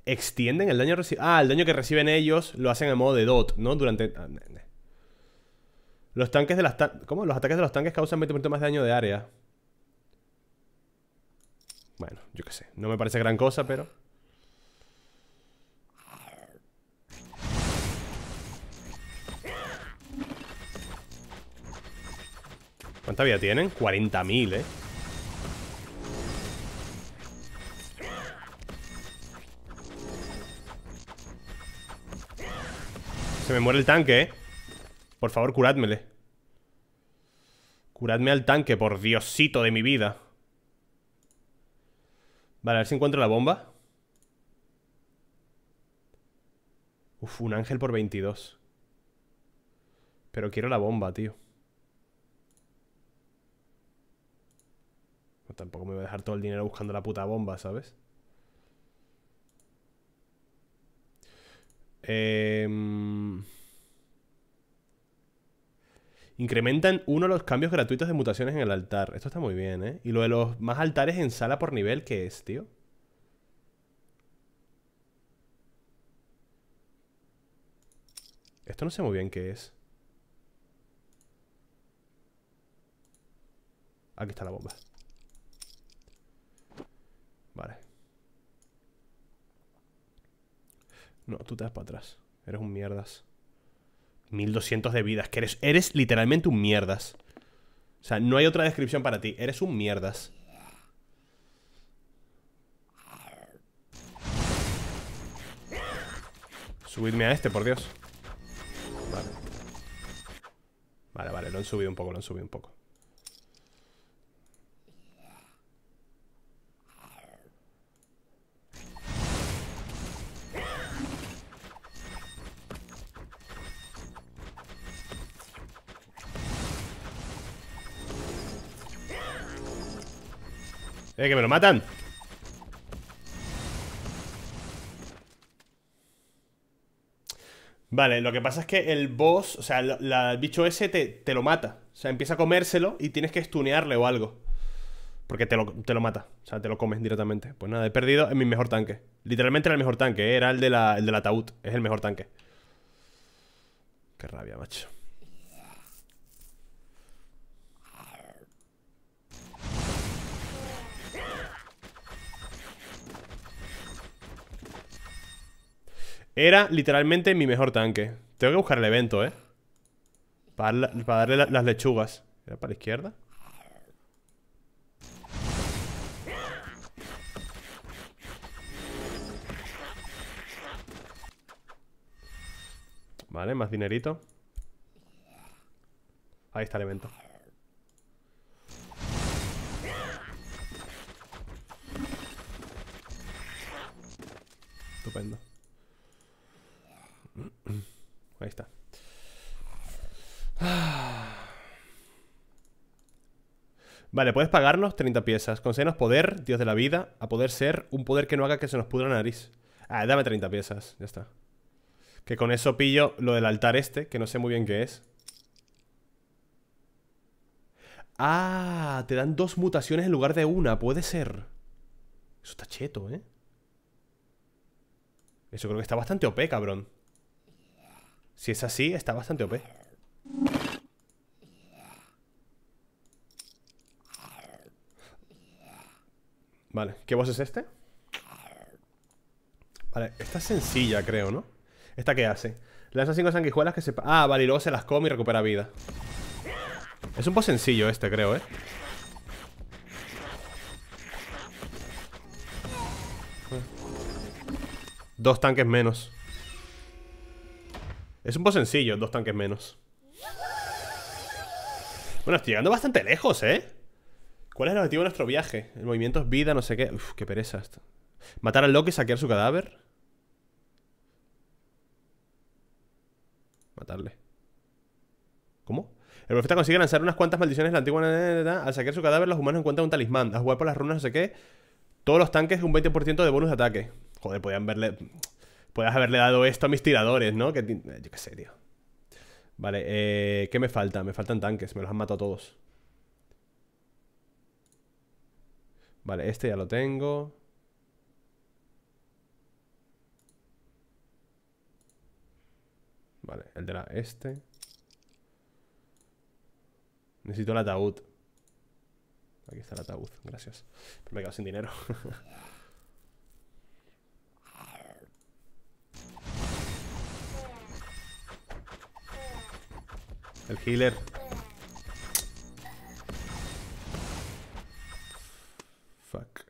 ¿Extienden el daño recibido? Ah, el daño que reciben ellos lo hacen en modo de dot, ¿no? Durante... Ah, los tanques de las... ¿Cómo? Los ataques de los tanques causan 20% más daño de área. Bueno, yo qué sé. No me parece gran cosa, pero... ¿Cuánta vida tienen? 40.000, ¿eh? Se me muere el tanque, eh Por favor, curádmele Curadme al tanque, por diosito de mi vida Vale, a ver si encuentro la bomba Uf, un ángel por 22 Pero quiero la bomba, tío Tampoco me voy a dejar todo el dinero buscando la puta bomba, ¿sabes? Em, incrementan uno los cambios gratuitos de mutaciones en el altar. Esto está muy bien, ¿eh? Y lo de los más altares en sala por nivel, ¿qué es, tío? Esto no sé muy bien qué es. Aquí está la bomba. No, tú te das para atrás. Eres un mierdas. 1200 de vidas. Que eres, eres literalmente un mierdas. O sea, no hay otra descripción para ti. Eres un mierdas. Subidme a este, por Dios. Vale. Vale, vale, lo han subido un poco, lo han subido un poco. que me lo matan. Vale, lo que pasa es que el boss, o sea, el bicho ese te, lo mata. O sea, empieza a comérselo y tienes que estunearle o algo. Porque te lo, mata. O sea, te lo comes directamente. Pues nada, he perdido en mi mejor tanque. Literalmente era el mejor tanque, ¿eh? era el, de la, el del ataúd. Es el mejor tanque. Qué rabia, macho. Era literalmente mi mejor tanque. Tengo que buscar el evento, ¿eh? Para, darle las lechugas. para la izquierda? Vale, más dinerito. Ahí está el evento. Estupendo. Ahí está. Vale, puedes pagarnos 30 piezas. Concedernos poder, Dios de la vida, a poder ser un poder que no haga que se nos pudra la nariz. Ah, dame 30 piezas, ya está. Que con eso pillo lo del altar este, que no sé muy bien qué es. Ah, te dan dos mutaciones en lugar de una, puede ser. Eso está cheto, ¿eh? Eso creo que está bastante OP, cabrón. Si es así, está bastante OP. Vale, ¿qué voz es este? Vale, esta es sencilla, creo, ¿no? ¿Esta qué hace? Lanza cinco sanguijuelas que se... Ah, vale, y luego se las come y recupera vida Es un poco sencillo este, creo, ¿eh? Dos tanques menos es un poco sencillo, dos tanques menos. Bueno, estoy llegando bastante lejos, ¿eh? ¿Cuál es el objetivo de nuestro viaje? El movimiento es vida, no sé qué. Uf, qué pereza esto. ¿Matar al Loki, saquear su cadáver? Matarle. ¿Cómo? El profeta consigue lanzar unas cuantas maldiciones la antigua. Al saquear su cadáver, los humanos encuentran un talismán. A jugar por las runas, no sé qué. Todos los tanques, un 20% de bonus de ataque. Joder, podían verle. Puedes haberle dado esto a mis tiradores, ¿no? Eh, yo qué sé, tío. Vale, eh, ¿qué me falta? Me faltan tanques, me los han matado todos. Vale, este ya lo tengo. Vale, el de la este. Necesito el ataúd. Aquí está el ataúd, gracias. me he quedado sin dinero. El healer. Fuck.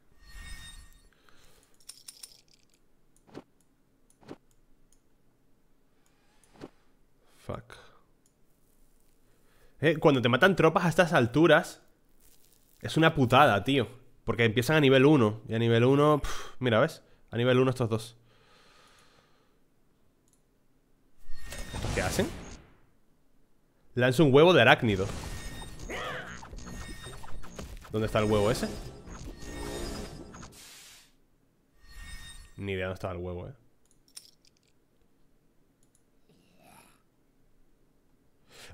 Fuck. Eh, cuando te matan tropas a estas alturas Es una putada, tío Porque empiezan a nivel 1 Y a nivel 1, mira, ¿ves? A nivel 1 estos dos Lanza un huevo de arácnido ¿Dónde está el huevo ese? Ni idea dónde estaba el huevo, eh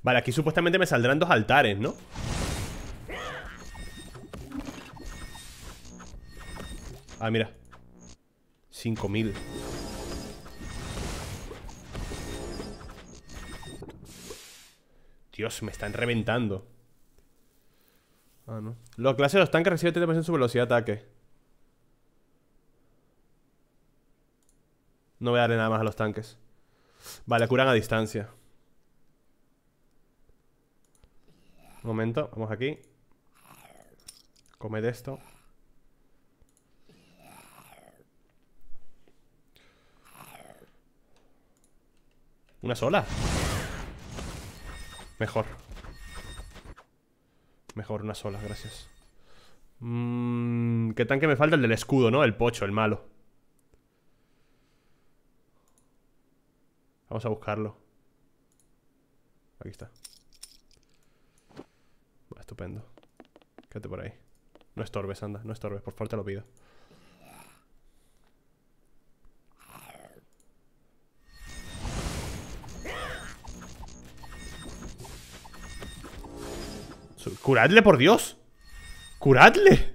Vale, aquí supuestamente me saldrán dos altares, ¿no? Ah, mira 5000 Dios, me están reventando. Ah, no. Los clases de los tanques reciben 30% su velocidad de ataque. No voy a darle nada más a los tanques. Vale, curan a distancia. Un momento, vamos aquí. Come esto. Una sola. Mejor. Mejor, una sola, gracias. Mmm... ¿Qué tanque me falta? El del escudo, ¿no? El pocho, el malo. Vamos a buscarlo. Aquí está. Estupendo. Quédate por ahí. No estorbes, anda. No estorbes, por favor, te lo pido. Curadle, por Dios. Curadle.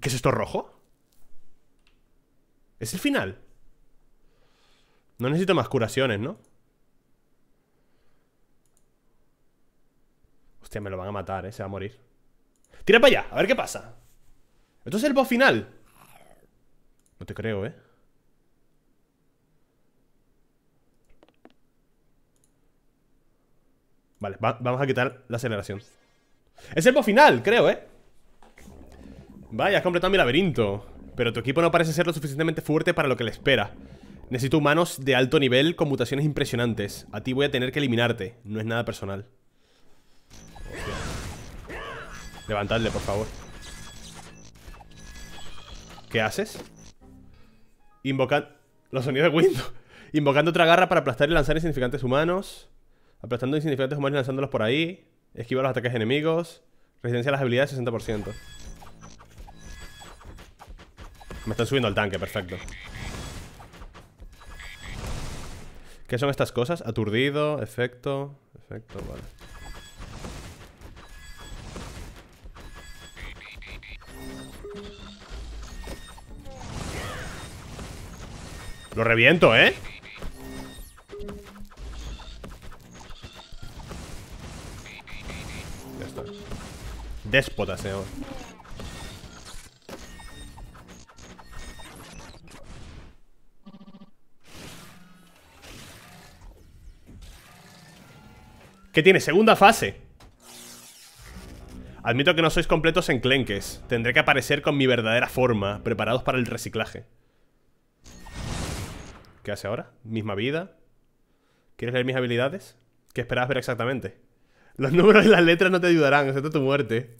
¿Qué es esto rojo? ¿Es el final? No necesito más curaciones, ¿no? Hostia, me lo van a matar, ¿eh? Se va a morir Tira para allá, a ver qué pasa Esto es el boss final No te creo, ¿eh? Vale, vamos a quitar la aceleración Es el po final, creo, ¿eh? Vaya, has completado mi laberinto Pero tu equipo no parece ser lo suficientemente fuerte para lo que le espera Necesito humanos de alto nivel con mutaciones impresionantes A ti voy a tener que eliminarte No es nada personal Levantadle, por favor ¿Qué haces? Invocando... Los sonidos de Windows Invocando otra garra para aplastar y lanzar insignificantes humanos Aplastando insignificantes humanos lanzándolos por ahí. Esquiva los ataques enemigos. Resistencia a las habilidades 60%. Me están subiendo al tanque, perfecto. ¿Qué son estas cosas? Aturdido, efecto... Efecto, vale. Lo reviento, ¿eh? Déspota, eh, señor. ¿Qué tiene? Segunda fase. Admito que no sois completos en clenques. Tendré que aparecer con mi verdadera forma, preparados para el reciclaje. ¿Qué hace ahora? Misma vida. ¿Quieres leer mis habilidades? ¿Qué esperabas ver exactamente? Los números y las letras no te ayudarán, excepto tu muerte.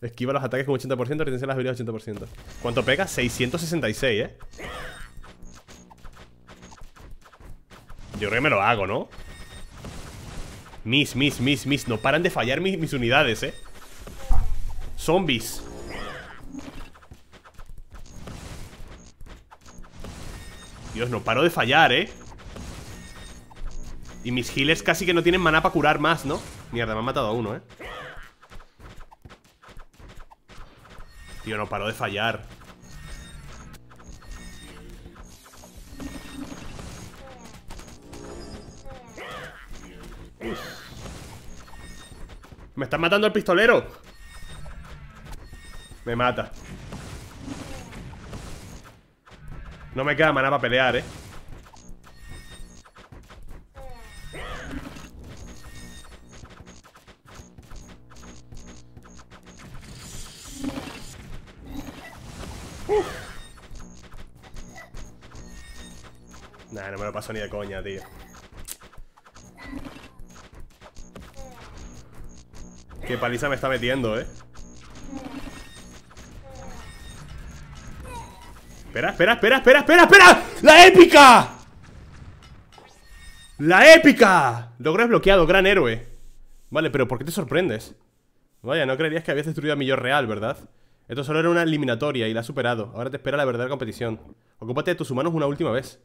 Esquiva los ataques con 80%, retención las habilidades 80%. ¿Cuánto pega? 666, ¿eh? Yo creo que me lo hago, ¿no? Mis, mis, mis, mis. No paran de fallar mis, mis unidades, ¿eh? Zombies. Dios, no paro de fallar, ¿eh? Y mis healers casi que no tienen maná para curar más, ¿no? Mierda, me han matado a uno, ¿eh? Tío, no paro de fallar Me están matando el pistolero Me mata No me queda maná para pelear, eh Nah, no me lo paso ni de coña, tío. Qué paliza me está metiendo, eh. Espera, espera, espera, espera, espera, espera. ¡La épica! ¡La épica! Logro desbloqueado, gran héroe. Vale, pero ¿por qué te sorprendes? Vaya, no creerías que habías destruido a mi real, ¿verdad? Esto solo era una eliminatoria y la has superado. Ahora te espera la verdadera competición. Ocúpate de tus humanos una última vez.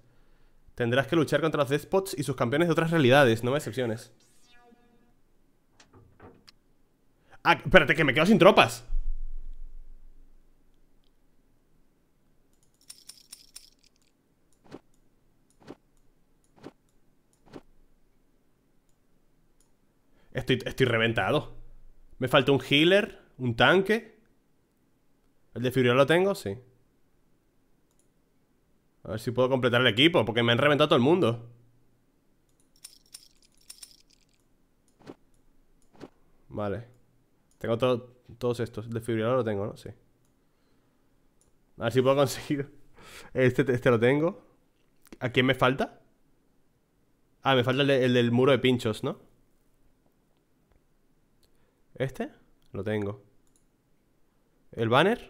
Tendrás que luchar contra los despots y sus campeones de otras realidades, no excepciones. Ah, espérate, que me quedo sin tropas. Estoy, estoy reventado. Me falta un healer, un tanque. ¿El de Furiel lo tengo? Sí. A ver si puedo completar el equipo, porque me han reventado todo el mundo. Vale. Tengo todos estos. El desfibrilador lo tengo, ¿no? Sí. A ver si puedo conseguir. Este, este lo tengo. ¿A quién me falta? Ah, me falta el del muro de pinchos, ¿no? ¿Este? Lo tengo. ¿El banner?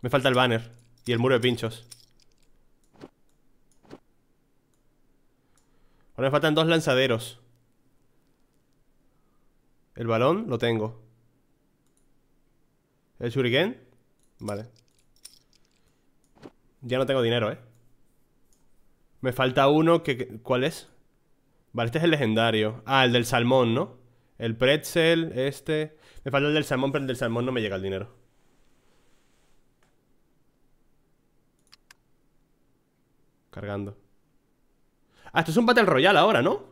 Me falta el banner. Y el muro de pinchos. Ahora me faltan dos lanzaderos. El balón lo tengo. El shuriken. Vale. Ya no tengo dinero, ¿eh? Me falta uno que... ¿Cuál es? Vale, este es el legendario. Ah, el del salmón, ¿no? El pretzel, este... Me falta el del salmón, pero el del salmón no me llega el dinero. Cargando. Ah, esto es un Battle Royale ahora, ¿no?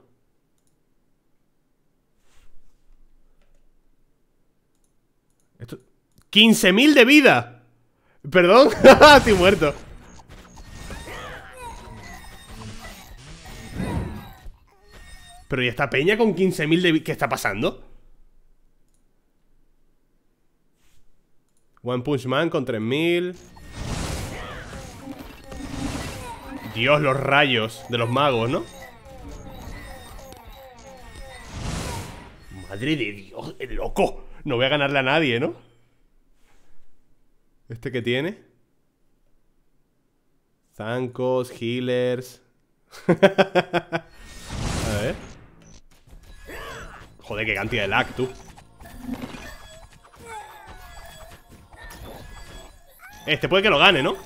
Esto... ¡15.000 de vida! ¿Perdón? Estoy muerto Pero ¿y esta peña con 15.000 de vida? ¿Qué está pasando? One Punch Man con 3.000 Dios, los rayos de los magos, ¿no? Madre de Dios, el loco. No voy a ganarle a nadie, ¿no? ¿Este que tiene? Zancos, healers. a ver. Joder, qué cantidad de lag, tú. Este puede que lo gane, ¿no?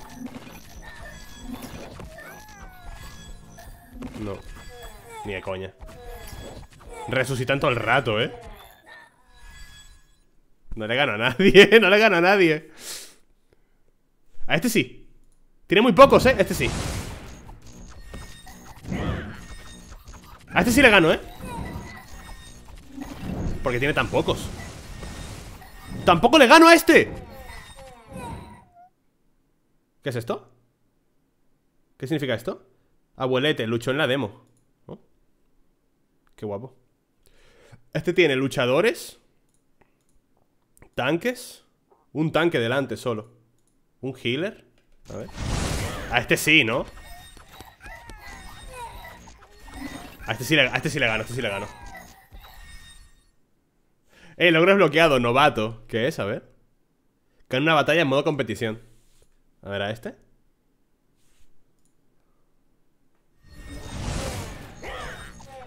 No. Ni de coña. Resucitan todo el rato, ¿eh? No le gano a nadie, no le gano a nadie. A este sí. Tiene muy pocos, ¿eh? Este sí. A este sí le gano, ¿eh? Porque tiene tan pocos. ¡Tampoco le gano a este! ¿Qué es esto? ¿Qué significa esto? Abuelete, luchó en la demo. Qué guapo. Este tiene luchadores. Tanques. Un tanque delante solo. Un healer. A ver. A este sí, ¿no? A este sí le, a este le gano, a este sí le gano. Eh, logro desbloqueado, novato. ¿Qué es? A ver. en una batalla en modo competición. A ver, a este.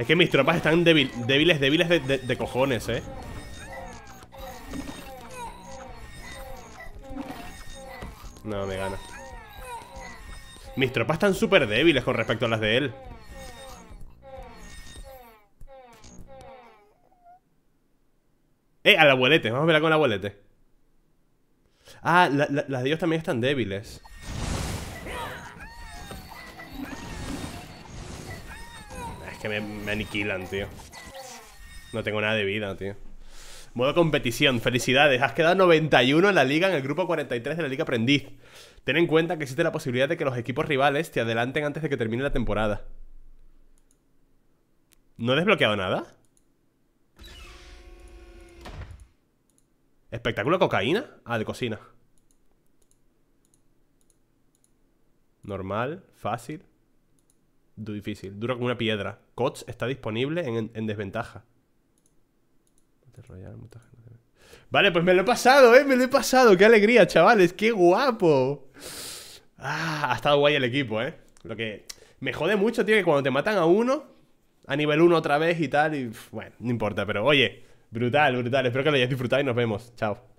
Es que mis tropas están débiles, débiles, débiles de, cojones, eh No, me gana Mis tropas están súper débiles con respecto a las de él Eh, al abuelete, vamos a ver con el abuelete Ah, las de ellos también están débiles que me, aniquilan, tío. No tengo nada de vida, tío. Modo competición, felicidades. Has quedado 91 en la liga, en el grupo 43 de la Liga Aprendiz. Ten en cuenta que existe la posibilidad de que los equipos rivales te adelanten antes de que termine la temporada. ¿No he desbloqueado nada? ¿Espectáculo de cocaína? Ah, de cocina. Normal, fácil difícil. Duro como una piedra. Cots está disponible en, desventaja. Vale, pues me lo he pasado, ¿eh? Me lo he pasado. ¡Qué alegría, chavales! ¡Qué guapo! Ah, ha estado guay el equipo, ¿eh? Lo que me jode mucho, tío, que cuando te matan a uno, a nivel uno otra vez y tal, y bueno, no importa, pero oye, brutal, brutal. Espero que lo hayáis disfrutado y nos vemos. Chao.